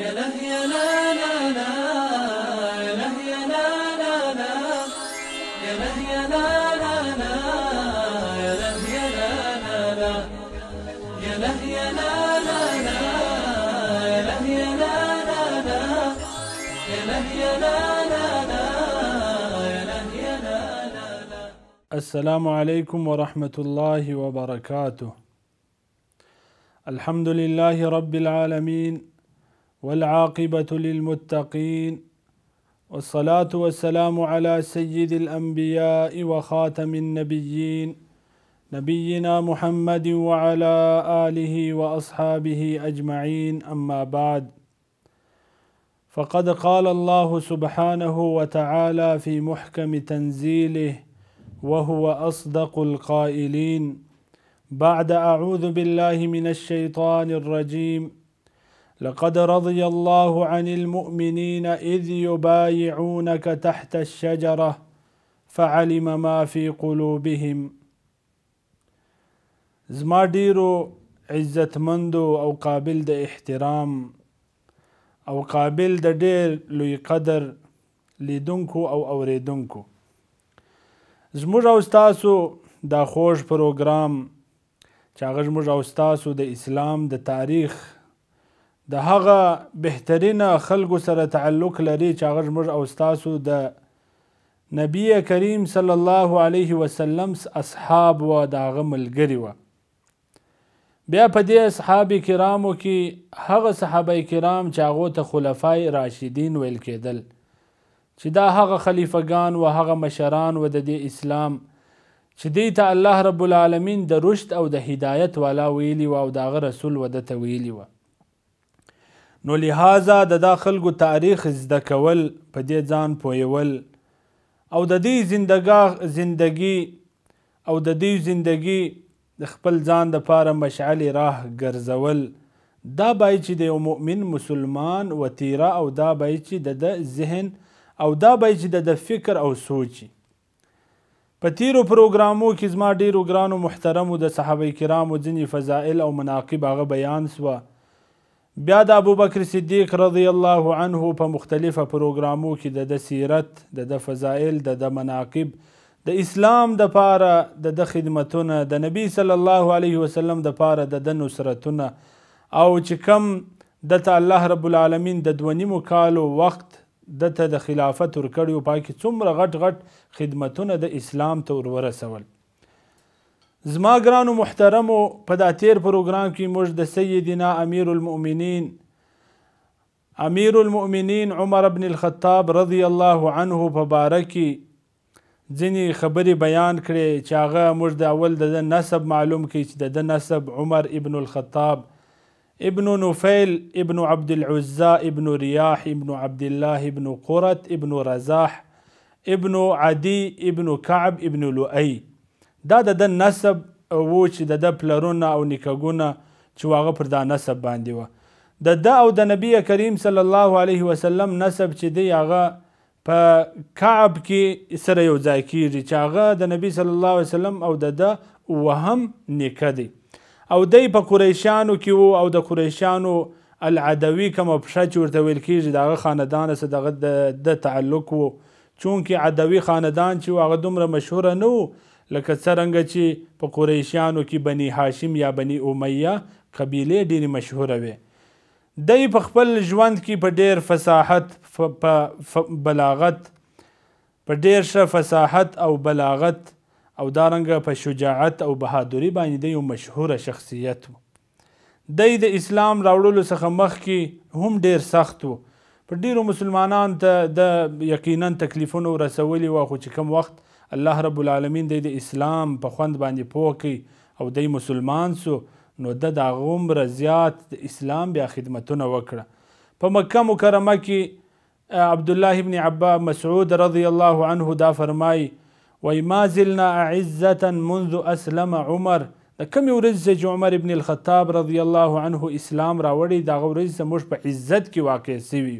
يا له يا لا لا لا يا يا لا لا لا يا لا لا لا يا لا لا لا يا لا لا لا يا لا لا لا يا لا لا لا يا لا لا لا السلام عليكم ورحمة الله وبركاته الحمد لله رب العالمين والعاقبة للمتقين والصلاة والسلام على سيد الأنبياء وخاتم النبيين نبينا محمد وعلى آله وأصحابه أجمعين أما بعد فقد قال الله سبحانه وتعالى في محكم تنزيله وهو أصدق القائلين بعد أعوذ بالله من الشيطان الرجيم لقد رضي الله عن المؤمنين إذ يبايعونك تحت الشجرة فعلم ما في قلوبهم زما ډیرو عزتمندو او قابل د احترام او قابل د ډیر لوی قدر لیدونکو او اوریدونکو زموږ او تاسو دا خوش پروګرام چې هغه زموږ او تاسو د اسلام د تاریخ د هغه بهترین خلکو سره تعلق لري چې هغه موږ او تاسو د نبی کریم صلی الله علیه وسلم اصحاب و د هغه ملګری و بیا په دې اصحاب کرامو کې هغه صحابه کرام چې هغه ته خلفای راشدین ویل کېدل چې دا هغه خلیفګان و هغه مشران و د اسلام چې دې ته الله رب العالمین د رشد او د هدایت والا ویلی و او دا رسول و د تویلی و نو لہذا د دا خلکو تاریخ زده کول په دې ځان پویول او د دې زندګا زندگی او د دې زندگی د خپل ځان د پاره مشعل راه ګرځول دا بای چې د یو مؤمن مسلمان وتیره او دا بای چې د د ذهن او دا بای چې د فکر او سوچي په تیرو پروګرامو کې زما ډیرو ګرانو محترمو د صحابه کرامو ځینې فضائل او مناقب هغه بیان سوه بیا د ابوبکر صدیق رضی الله عنه په مختلفه پروګرامو کې د د سیرت د د فضایل د د مناقب د اسلام د پاره د د خدمتونه د نبی صلی الله علیه وسلم د پاره د د نصرتونه او چې کم دته الله رب العالمین د دوه نیمو کالو وخت دته د خلافت ورکړي او پاکي څومره غټ غټ خدمتونه د اسلام ته ورسول زما ګران او محترم په دا تیر پروګرام کې موږ د سیدنا امیر المؤمنین امیر المؤمنین عمر ابن الخطاب رضی الله عنه په باره کې ځینې خبرې بیان کړې چې هغه موږ د اول د نسب معلوم کړي چې د نسب عمر ابن الخطاب ابن نفیل ابن عبد العزا ابن ریاح ابن عبد الله ابن قرت ابن رزاح ابن عدي ابن كعب ابن لؤي دا د د نسب وو چې د د پلرونه او نیکګونه چې واغه پر دا نسب باندې و د د او د نبی کریم صلی الله علیه وسلم نسب چې دی هغه په کعب کې سره یو ځای کیږي چې هغه د نبی صلی الله علیه وسلم او د د وهم نیکه دی او دی په قریشانو کې وو او د قریشانو العدوی کوم پښه چې ورته ویل کیږي دغه خاندان سره دغه د تعلق وو چونکه عدوی خاندان چې هغه دومره مشهور نه وو لکه څرنګه چې په قریشیانو کې بني هاشم یا بني امیه قبیلې ډېرې مشهوره وې دی په خپل ژوند کې په ډېر فصاحت په بلاغت په ډېر ښه فصاحت او بلاغت او دارنګه په شجاعت او بهادری باندې د یو مشهوره شخصیت و دی د اسلام راوړلو څخه مخکې هم ډېر سخت و پر ډیرو مسلمانان ته د یقینا تکلیفونه رسولي و خو چې کم وخت الله رب العالمین د اسلام په خوند باندې پوه او دی مسلمان سو نو د د غومره زیات د اسلام بیا خدمتونه وکړه په مکه مکرمه کې عبد الله ابن عباس مسعود رضی الله عنه دا فرمای وای ما زلنا عزه منذ اسلم عمر د کمی ورځ چې عمر ابن الخطاب رضی الله عنه اسلام راوړی دا ورځ موږ په عزت کې واقع سوي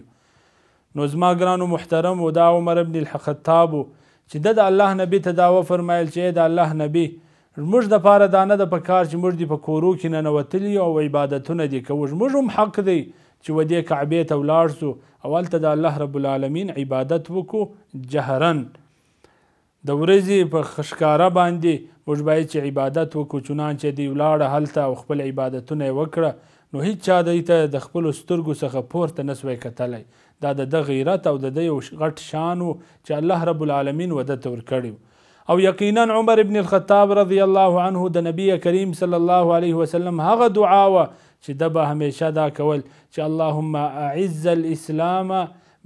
نو زما ګرانو محترم او دا عمر ابن الخطاب و چې د الله نبی ته داوا فرمایل چې د الله نبی موږ د پاره دانه د پکار چې موږ دی په کورو کې نه نوتلی او عبادتونه دي کوو موږ هم حق دی چې ودې کعبه ته ولاړ سو اول ته د الله رب العالمین عبادت وکړو جهرن د ورځې په خشکاره باندې موږ باید چې عبادت وکړو چنانچه دی ولاړه هلته او خپل عبادتونه وکړه نو هیڅ چا دی ته د خپل سترګو څخه پورته نسوي کتلی دا د د غیرت او د دی غټ شان چې الله رب العالمین ودته کړی او یقینا عمر ابن الخطاب رضی الله عنه د نبی کریم صلی الله علیه وسلم هغه دعا و چې د به همیشه دا کول چې اللهم اعز الاسلام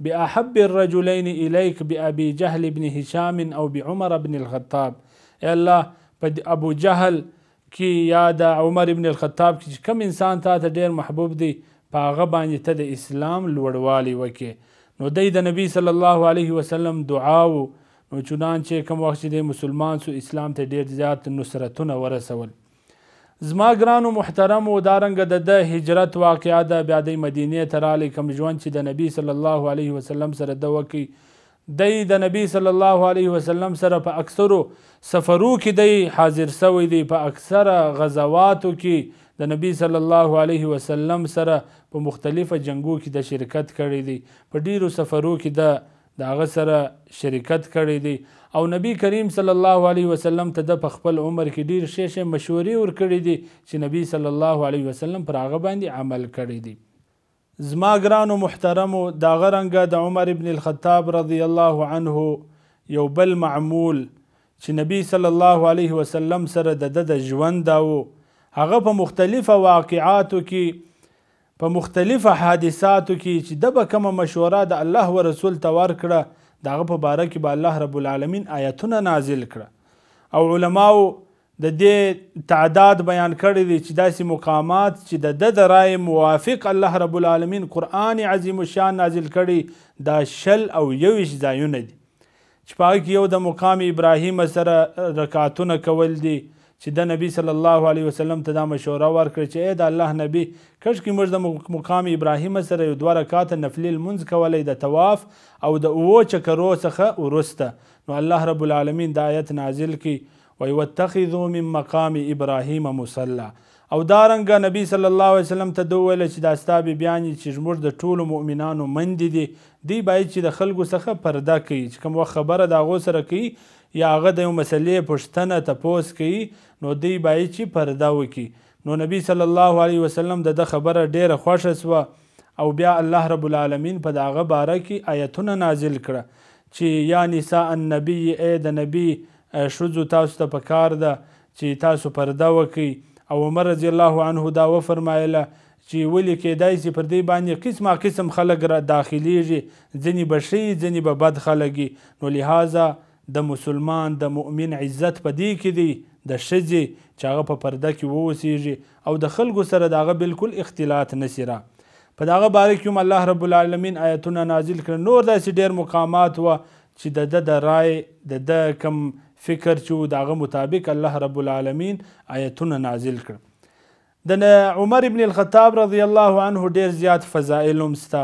باحب الرجلين اليك بابي جهل بن هشام او بعمر بن الخطاب إلا په ابو جهل کې یا د عمر ابن الخطاب کې کم انسان تا ته ډیر محبوب دی په هغه باندې ته د اسلام لوړوالی وکې نو دی د نبی صلی الله علیه وسلم دعا و نو چنانچې کم وخت چې مسلمان سو اسلام ته ډیر زیات نصرتونه ورسول زما ګرانو محترم او دارنګ د د هجرت واقعا د بیا د مدینه ته رالی کم ژوند چې د نبی صلی الله علیه وسلم سره د وکی دی د نبی صلی الله علیه وسلم سره په اکثرو سفرو کې دی حاضر سوی دی په اکثره غزواتو کې د نبی صلی الله علیه وسلم سره په مختلفه جنگو کې د شرکت کړی دی په ډیرو سفرو کې د د هغه سره شرکت کړی دی او نبی کریم صلی الله علیه وسلم ته د په خپل عمر کې ډیر شې شې مشورې ورکړي دي چې نبی صلی الله علیه وسلم پر هغه باندې عمل کړی دی زما ګرانو محترمو دا غرنګ د عمر ابن الخطاب رضی الله عنه یو بل معمول چې نبی صلی الله علیه وسلم سره د د ژوند داو هغه په مختلفه واقعاتو کې په مختلفه حادثاتو کې چې د به کومه مشوره د الله و رسول ته ورکړه د هغه په باره کې به الله رب العالمین آیتونه نازل کړه او علماو د دې تعداد بیان کړی دی چې داسې مقامات چې د د د رای موافق الله رب العالمین قرآن عظیم الشان نازل کړي دا شل او یوش ځایونه دي چې په کې یو د مقام ابراهیم سره رکاتونه کول دي چې د نبی صلی الله علیه وسلم ته دا مشوره ورکړه چې ای د الله نبی کشکې موږ د مقام ابراهیم سره یو دوه رکاته نفلي لمونځ کولی د طواف او د اوو چکرو څخه وروسته نو الله رب العالمین دا آیت نازل کړي ويتخذوا من مقام ابراهيم مصلى او دارنګ نبی صلی الله علیه وسلم ته دوه ویل چې دا ستا بیان چې موږ د ټولو مؤمنانو مند دي دی باید چې د خلکو څخه پرده کوي چې کوم خبره دا غو سره کوي یا هغه د یو مسلې پښتنه تپوس کوي نو دی باید چې پرده وکړي نو نبی صلی الله علیه وسلم د خبره ډیره خوښه سوه او بیا الله رب العالمین په داغه باره کې آیتونه نازل کړه چې یا نساء النبی اے د نبی شذو تاسو ته پکار ده چې تاسو پرده وکړي او عمر رضی الله عنه دا وفرمایله چې ولې کېدای شي پر دې باندې قسمه قسم خلک را داخليږي ځینې به ښه ځینې به بد خلک نو لهذا د مسلمان د مؤمن عزت په دې کې دی د ښځې چې هغه په پرده کې ووسیږي او د خلکو سره د هغه بالکل اختلاط نسي را په دغه باره کې هم الله رب العالمین آیتونه نازل کړل نور داسې ډیر مقامات وه چې د ده د رای د ده کم فکر چې داغه مطابق الله رب العالمین آیتونه نازل کړ د عمر ابن الخطاب رضی الله عنه ډیر زیات فضائل هم ستا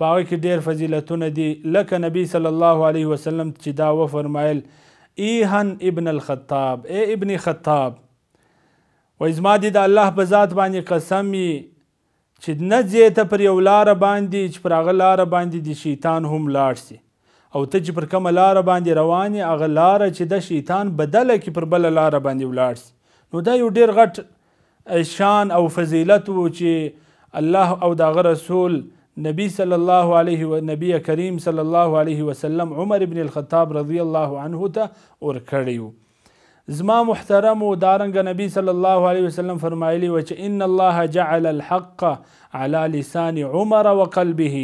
په هغه کې ډیر فضیلتونه دي لکه نبی صلی الله علیه وسلم چې دا وفرمایل ایهن ابن الخطاب ای ابن خطاب و ازما دي د الله په ذات باندې قسم چې نه ځې ته پر یو لاره باندې چې پر هغه لاره باندې د شیطان هم لاړ سي او ته چې پر کومه لاره باندې روانې هغه لاره چې د شیطان بدله کې پر بله لاره باندې ولاړ نو دا یو ډیر غټ شان او فضیلت و چې الله او دغه رسول نبی صلی الله علیه و نبی کریم صلی الله علیه وسلم عمر ابن الخطاب رضی الله عنه ته اور کړیو زما محترم او دارنګ نبی صلی الله علیه وسلم فرمایلی و چې ان الله جعل الحق على لسان عمر وقلبه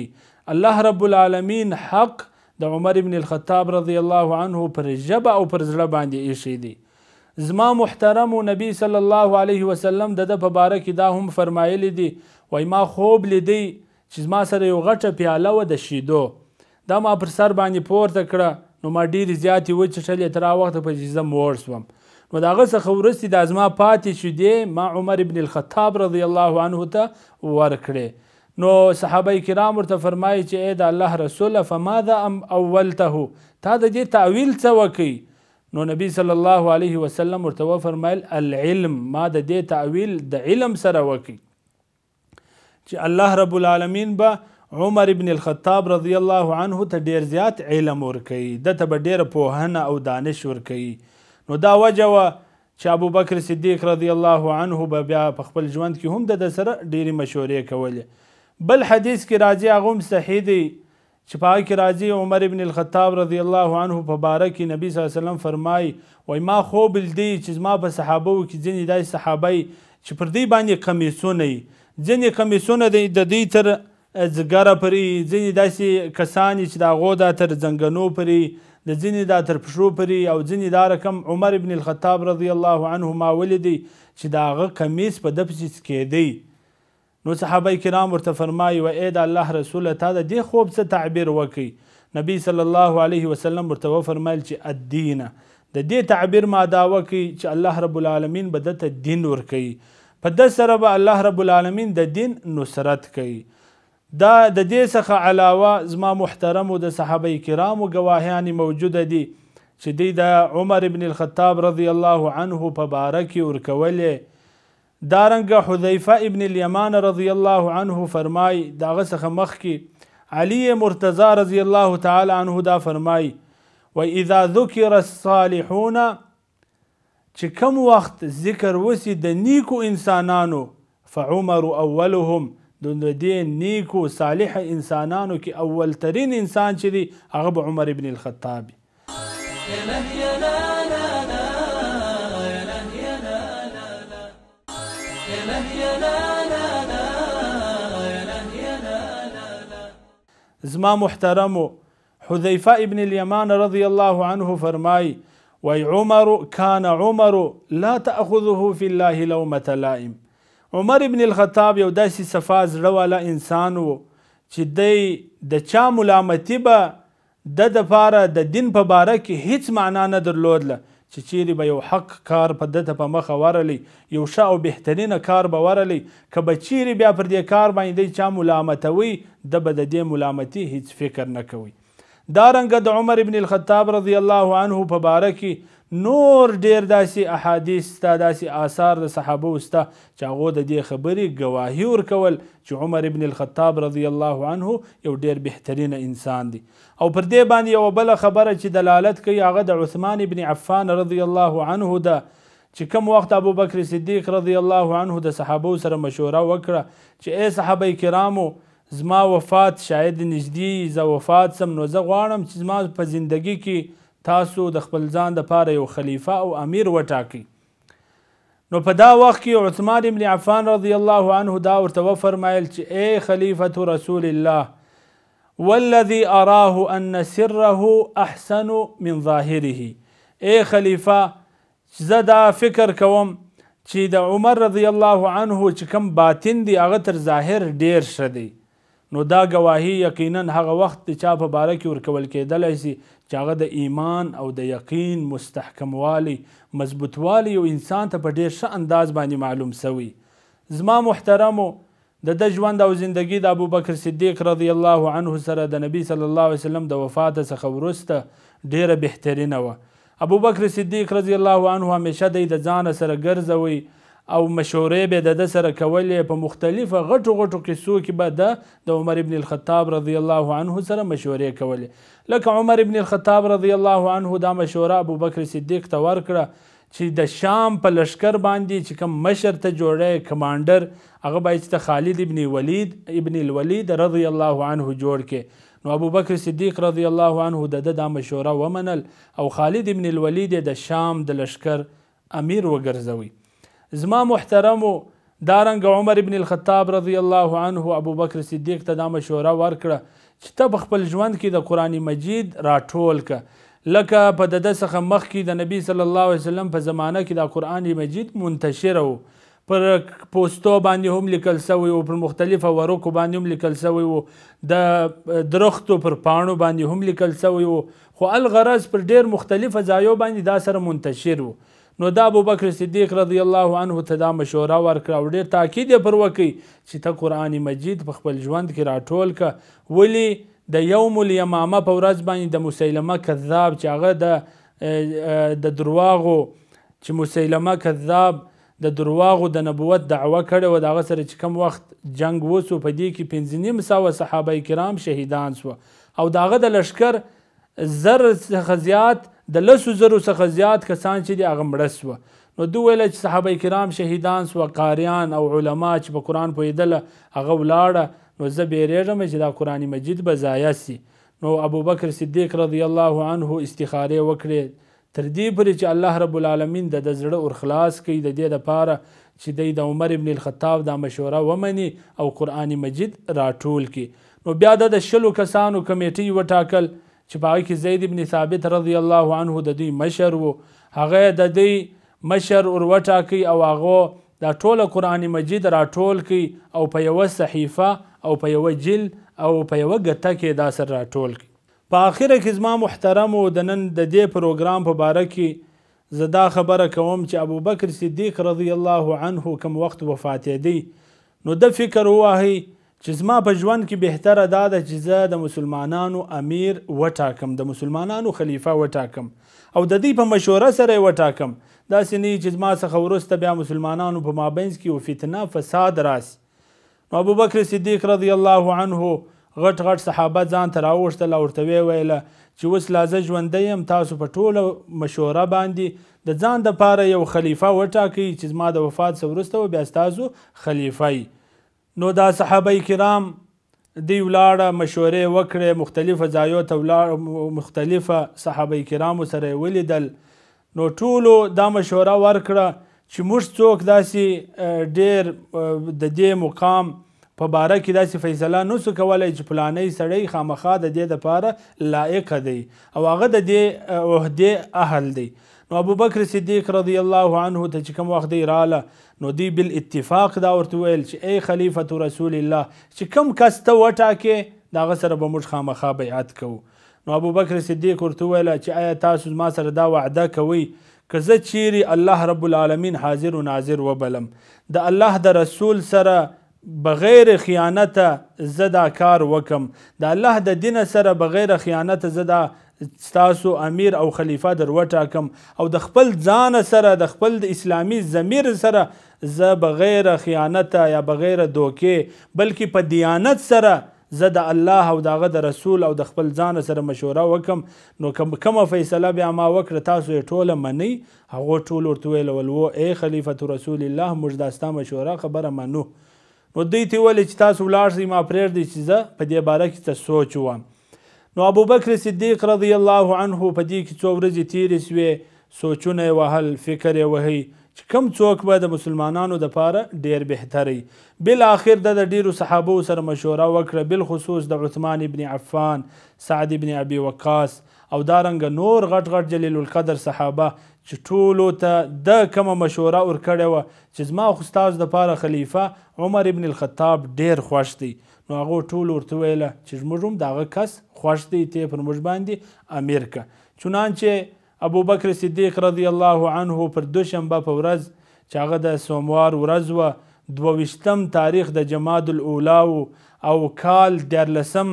الله رب العالمین حق د عمر ابن الخطاب رضی الله عنه پر جبه او پر زړه باندې ایښی دی زما محترم نبی صلی الله علیه وسلم د د په باره کې دا هم فرمایلی دی وای ما خوب لیدی چې زما سره یو غټه پیاله و د شیدو دا ما پر سر باندې پورته کړه نو ما ډیر زیاتې وچښلې تر هغه وخته پورې چې زه موړ سوم نو د هغه څخه وروستې دا زما پاتې شیدې ما عمر ابن الخطاب رضی الله عنه ته ورکړې نو صحابه کرام ورته فرمایي چې اې د الله رسول فماذا ام اولته تا د دې تعویل څه وکي نو نبی صلی الله علیه وسلم ورته فرمایل العلم ما د دې تعویل د علم سره وکي چې الله رب العالمین به عمر ابن الخطاب رضی الله عنه ته ډیر زیات علم ورکي د ته به ډیر پوهنه او دانش ورکي نو دا وجه و چې ابو بکر صدیق رضی الله عنه به بیا په خپل ژوند کې هم د سره ډیری مشورې کولې بل حدیث کې راځي هغه هم صحیح دی چې په کې راځي عمر ابن الخطاب رضی الله عنه په باره کې نبی صلی الله علیه وسلم فرمای وای ما خوب لیدی چې ما په صحابه کې ځینې دای صحابه چې پر دې باندې کمیسونه ځینې کمیسونه د دې تر زګره پرې ځینې داسې کسان چې دا غو دا تر زنګنو پرې د ځینې دا تر پښو پرې او ځینې دا رقم عمر ابن الخطاب رضی الله عنه ما ولیدی چې دا هغه کمیس په دپسې سکېدی نو صحابه کرام ورته فرمایي و اې د الله رسوله تا د دې خوب څه تعبیر وکړي نبی صلی الله علیه وسلم ورته وفرمایل چې الدین د دې تعبیر ما دا وکړي چې الله رب العالمین به دته دین ورکړي په د سره به الله رب العالمین د دین نصرت کوي دا د دې څخه علاوه زما محترم د صحابه کرامو گواهیان موجود دي چې د عمر ابن الخطاب رضی الله عنه په باره کې ورکولې دارنګ حذیفه ابن الیمان رضی الله عنه فرمای داغه څخه مخ کې علی مرتضی رضی الله تعالی عنه دا فرمای و اذا ذکر الصالحون چې کوم وخت ذکر وسی د نیکو انسانانو فعمر اولهم د دې نیکو صالح انسانانو کې اول ترين انسان چې دی هغه عمر ابن الخطاب زما محترمو حذیفه ابن الیمان رضی الله عنه فرمای وای عمر کان عمر لا تاخذه فی الله لومه لائم عمر ابن الخطاب یو داسې صفاز رواله انسان وو چې دی د چا ملامتي به د دپاره د دین په باره کې هیڅ معنا نه درلودله چې چیرې به یو حق کار په دته په مخه ورلی یو ښه او بهترینه کار به ورلی که به چیرې بیا پر دې کار باندې دی چا ملامتوي د به د دې ملامتي هیڅ فکر نه کوي دارنګه د عمر ابن الخطاب رضی الله عنه په باره کې نور ډیر داسې احادیث ستا داسې آثار د صحابه ستا چې هغو د دې خبرې ګواهي ورکول چې عمر ابن الخطاب رضی الله عنه یو ډیر بهترینه انسان دی او پر دې باندې یوه بله خبره چې دلالت کوي هغه د عثمان ابن عفان رضی الله عنه ده چې کم وخت ابو بکر صدیق رضی الله عنه د صحابه سره مشوره وکړه چې ای صحابه کرامو زما وفات شاید نږدې زه وفات سم نو زه غواړم چې زما په زندګۍ کې تاسو د خپل ځان د پاره یو خلیفہ او امیر وټاکی نو په دا وخت کې عثمان ابن عفان رضی الله عنه دا ورته فرمایل چې اے خلیفۃ رسول الله والذي اراه ان سره احسن من ظاهره اے خلیفہ زه دا فکر کوم چې د عمر رضی الله عنه چې کوم باطن دی هغه تر ظاهر ډیر ښه دی نو دا گواهی یقینا هغه وخت چا په باره کې ورکول کېدلی سي چې هغه د ایمان او د یقین مستحکموالی مضبوطوالی یو انسان ته په ډېر ښه انداز باندې معلوم سوی زما محترمو د د ژوند او زندگی د ابوبکر صدیق رضی الله عنه سره د نبی صلی الله علیه وسلم د وفات څخه وروسته ډیره بهترینه وه ابوبکر صدیق رضی الله عنه همیشه د ځان سره ګرځوي او مشورې به د سره کولې په مختلفه غټو غټو کیسو کې به د د عمر ابن الخطاب رضی الله عنه سره مشورې کولې لکه عمر ابن الخطاب رضی الله عنه دا مشوره ابو بکر صدیق ته ورکړه چې د شام په لشکر باندې چې کوم مشر ته جوړه کمانډر هغه باید چې خالد ابن ولید ابن الولید رضی الله عنه جوړ کې نو ابو بکر صدیق رضی الله عنه د دا, دا مشوره ومنل او خالد ابن الولید د شام د لشکر امیر وګرځوي زما محترمو دارنګ عمر ابن الخطاب رضی الله عنه ابو بکر صدیق ته دا مشوره ورکړه چې ته په خپل ژوند کې د قرآن مجید راټول که لکه په د څخه مخکې د نبی صلی الله علیه وسلم په زمانه کې د قرآن مجید منتشره و پر پوسټو باندې هم لیکل شوی او پر مختلفه ورکو باندې هم لیکل شوی او د درختو پر پاڼو باندې هم لیکل شوی خو الغرض پر ډیر مختلفه ځایو باندې دا سره منتشر و نو دا ابوبکر صدیق رضی الله عنه ته دا مشوره ورکړه او ډېر تاکید یې پر وکړ چې ته قرآن مجید په خپل ژوند کې راټول که ولی د یوم الیمامه په ورځ باندې د مسیلمه کذاب چې هغه د د درواغو چې مسیلمه کذاب د درواغو د نبوت دعوه کړې وه د هغه سره چې کم وخت جنگ وسو په دې کې پنځه نیم سوه صحابه کرام شهیدان سوه او د هغه د لشکر زر څخه زیات د لسو زرو څخه زیات کسان چې دي هغه مړه سوه نو دوی ویله چې صحابه کرام شهیدان سوه قاریان او علما چې په قرآن پوهېدله هغه ولاړه نو زه بیریږم چې دا قرآن مجید به ضایع سي نو ابوبکر صدیق رضی الله عنه استخارې وکړې تر دې پورې چې الله رب العالمین د زړه اور خلاص کړي د دې لپاره چې دی د عمر ابن الخطاب دا مشوره ومني او قرآن مجید راټول کړي نو بیا د شلو کسانو کمیټې وټاکل چې په کې زید ابن ثابت رضی الله عنه د دوی مشر وو هغه د دوی مشر اوروټاکی او هغه دا ټوله قران مجید را ټول کی او په یو صحیفه او په یو جل او په یو غټه کې دا سر را ټول کی په اخره کې زما محترم د نن د دې پروګرام په باره کې زدا خبره کوم چې ابو بکر صدیق رضی الله عنه کوم وخت وفات دی نو د فکر وایي چې زما په ژوند کې بهتره دا ده چې زه د مسلمانانو امیر وټاکم د مسلمانانو خلیفه وټاکم او د دې په مشوره سره وټاکم داسې نه چې زما څخه وروسته بیا مسلمانانو په مابینځ کې و فتنه فساد راسي نو ابوبکر صدیق رضی الله عنه غټ غټ صحابه ځان ته راوښتل او ورته ویله چې اوس لا زه ژوندی یم تاسو په ټوله مشوره باندې د ځان دپاره یو خلیفه وټاکئ چې زما د وفات څه وروسته به بیا ستاسو خلیفه نو دا صحابه کرام دی ولاړه مشورې وکړې مختلفه ځایو ته ولاړ مختلفه صحابه کرامو سره ولیدل نو ټولو دا مشوره ورکړه چې موږ څوک داسې ډیر د دې مقام په باره کې داسې فیصله نسو کولی چې پلانۍ سړی خامخا د دې دپاره لایق دی او هغه د دې عهدې اهل دی نو ابو بکر صدیق رضی الله عنه ته چې کوم وخت دی رااله نو دی بل اتفاق دا ورته ویل چې ای خلیفۃ رسول الله چې کوم کس ته وټاکې دا سره به موږ خامخا بیعت کوو نو ابو بکر صدیق ورته ویل چې آیا تاسو ما سره دا وعده کوي که زه چیرې الله رب العالمین حاضر و ناظر وبلم د الله د رسول سره بغیر خیانت زدا کار وکم د الله د دین سره بغیر خیانت زدا ستاسو امیر او خلیفہ در وټاکم او د خپل ځان سره د خپل د اسلامی ضمیر سره زه بغیر خیانت یا بغیر دوکې بلکې په دیانت سره زه د الله او دغه د رسول او د خپل ځان سره مشوره وکم نو کوم کومه فیصله بیا ما وکړه تاسو یې ټوله منی هغه ټول ورته ویل ولو ای خلیفۃ رسول الله موږ داستا مشوره خبره منو نو دوی ته ویل چې تاسو ولاړ ما پرېږدئ چې زه په دې باره کې څه سوچ وم نو ابوبکر صدیق رضی الله عنه په دې کې څو ورځې تیرې شوې سوچونه یې وهل فکر یې وهی چې کم څوک به د مسلمانانو دپاره ډیر بهتر وي بلاخر د ډیرو صحابو سره مشوره وکړه بالخصوص د عثمان ابن عفان سعد ابن ابي وقاص او دارنګ نور غټ غټ جلیل القدر صحابه چې ټولو ته د کومه مشوره ورکړې وه چې زما خو ستاسو دپاره خلیفه عمر ابن الخطاب ډیر خوښ دی نو هغه ټول ورته ویله چې موږ هم دغه کس خوښ دی ته پر موږ باندې امیر کا چنانچې ابو بکر صدیق رضی الله عنه پر دوشنبه په ورځ چې هغه د سوموار ورځ وه دوویشتم تاریخ د جماد الاولا او کال دیارلسم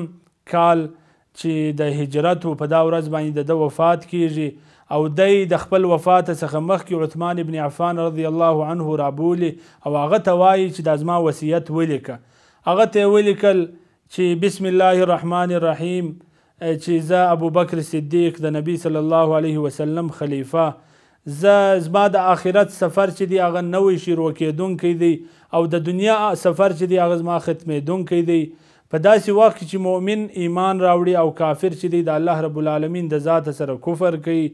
کال چې د هجرت په دا ورځ باندې د وفات کیږي او دی د خپل وفات څخه مخکې عثمان ابن عفان رضی الله عنه رابولی او هغه ته وایي چې دا زما وصیت ولیکه هغه ته ولیکل چې بسم الله الرحمن الرحیم چې زه ابو بکر صدیق د نبی صلی الله علیه وسلم خلیفہ زه زما د آخرت سفر چې دی هغه نوې شروع کېدونکی دی او د دنیا سفر چې دی هغه زما ختمېدونکی دی په داسې وخت چې مؤمن ایمان راوړي او کافر چې دی د الله رب العالمین د ذات سره کفر کوي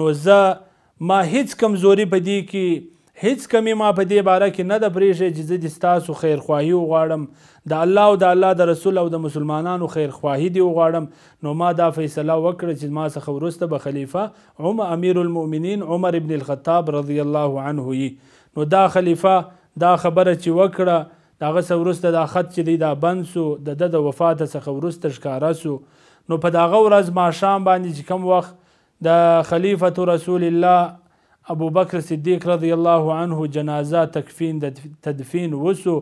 نو زه ما هیڅ کمزوري په دی کې هیڅ کمی ما په دې باره کې نه د پریږې چې زه د ستاسو خیرخواهي وغواړم د الله او د الله د رسول او د مسلمانانو خیرخواهي دې وغواړم نو ما دا فیصله وکړه چې ما څخه وروسته به خلیفه عمر امیر المؤمنین عمر ابن الخطاب رضی الله عنه یي نو دا خلیفه دا خبره چې وکړه دغه څه وروسته دا خط چې دی دا بند سو د ده د وفات څخه وروسته ښکاره سو نو په دغه ورځ ماښام باندې چې کوم وخت د خلیفه رسول الله ابو بکر صدیق رضی الله عنه جنازه تکفین د تدفین وسو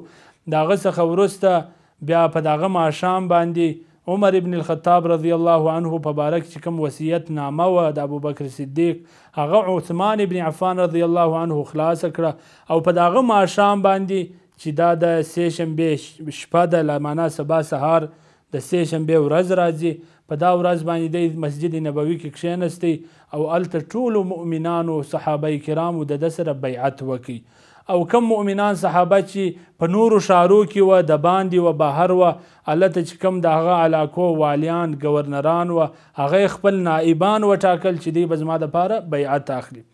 داغه څخه ورسته بیا په داغه ماښام باندې عمر ابن الخطاب رضی الله عنه په بارک چې کوم وصیت نامه و د ابو بکر صدیق هغه عثمان ابن عفان رضی الله عنه خلاص کړه او په داغه ماښام باندې چې دا د سې شنبه شپه د لمانه سبا سهار د سې شنبه ورځ راځي په دا ورځ باندې د مسجد نبوي کې کښېنستی او هلته ټولو مؤمنانو صحابه کرامو د ده سره بیعت وکړي او کم مؤمنان صحابه چې په نورو شارو کې و د باندې و بهر و هلته چې کم د هغه علاقو والیان ګورنران و هغه خپل نائبان وټاکل چې دی به زما دپاره بیعت اخلي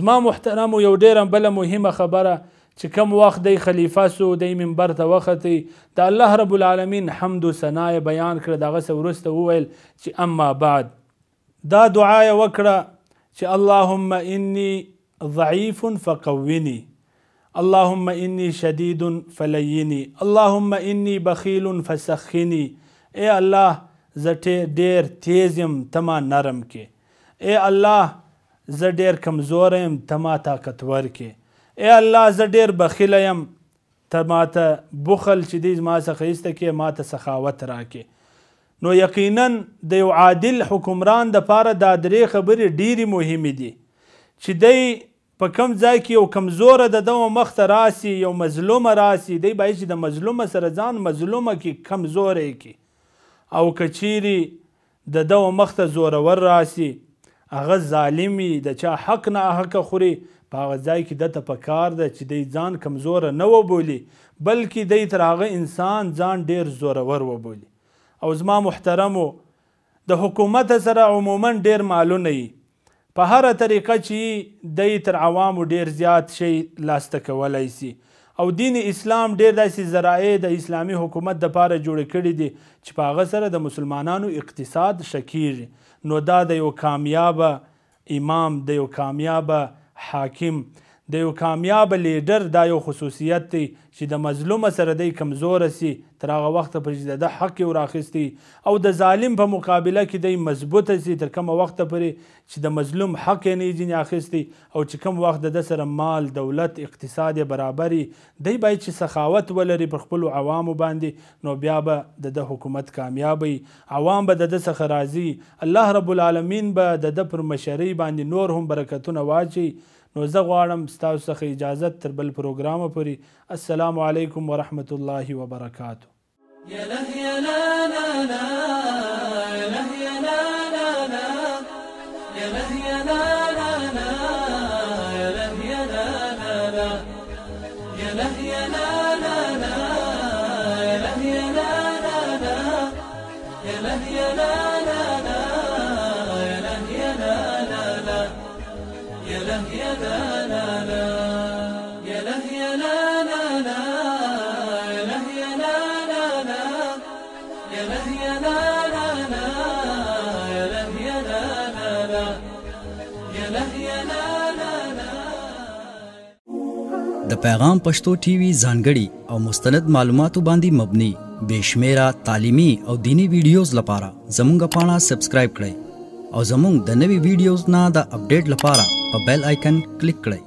زما محترمو یو ډیره بله مهمه خبره چې کم وخت دی خلیفہ سو دی منبر ته وخت د الله رب العالمین حمد و ثنا بیان کړ دغه ورسته وویل چې اما بعد دا دعا یې وکړه چې اللهم انی ضعیف فقونی اللهم انی شدید فلینی اللهم انی بخیل فسخنی اے الله زټه ډیر تیز يم تما نرم کې اے الله ز ډیر کمزور يم تما طاقتور کې اے الله زه ډیر بخیل یم ته ماته بخل چې دې ما څخه ایسته کې ماته سخاوت راکې نو یقینا د یو عادل حکمران د پاره دا درې خبرې ډېری مهمې دي چې دی په کم ځای کې یو کمزور د دو مخ ته راسي یو مظلوم راسي دی باید چې د مظلوم سره ځان مظلوم کې کمزور کې او کچيري د دو مخ ته زورور راسي هغه ظالمي د چا حق نه حق خوري په هغه ځای کې د ته پکار ده چې دی ځان کمزور نه وبولي بلکې دی تر هغه انسان ځان ډیر زورور وبولي او زما محترمو د حکومت سره عموما ډیر مالونه یي په هر طریقه چې دی تر عوامو ډیر زیات شي لاسته کولای سي او دین اسلام ډیر داسې ذرایع د اسلامی حکومت د پاره جوړ کړي دي چې په هغه سره د مسلمانانو اقتصاد شکیږي نو دا د یو کامیاب امام د یو کامیاب حاكم د یو کامیاب لیډر دا یو خصوصیت دی چې د مظلوم سره دی کمزور سي تر هغه وخت پرې د حق او راخستي او د ظالم په مقابله کې دی مضبوط سي تر کوم وخت پرې چې د مظلوم حق نه جن اخستي او چې کوم وخت د سره مال دولت اقتصاد برابري دی باید چې سخاوت ولري پر خپل عوامو باندې نو بیا به د حکومت کامیابی عوام به د څخه راضي الله رب العالمین به د پر مشرۍ باندې نور هم برکتونه واچي نو زه غواړم ستاسو څخه اجازه تر بل پروګرام پورې السلام علیکم ورحمت الله وبرکاته يا له يا لا لا لا يا له يا لا لا لا يا له يا لا لا لا يا له يا لا لا لا يا له يا لا لا لا يا له يا لا لا لا يا له يا لا پیغام پښتو ټي وي ځانګړي او مستند معلوماتو باندې مبني بشمیره تعلیمی او دینی ویډیوز لپاره زموږ پاڼه سبسکرایب کړئ او زموږ د نوي ویډیوز نه د اپډیټ لپاره په بیل آیکن کلیک کړئ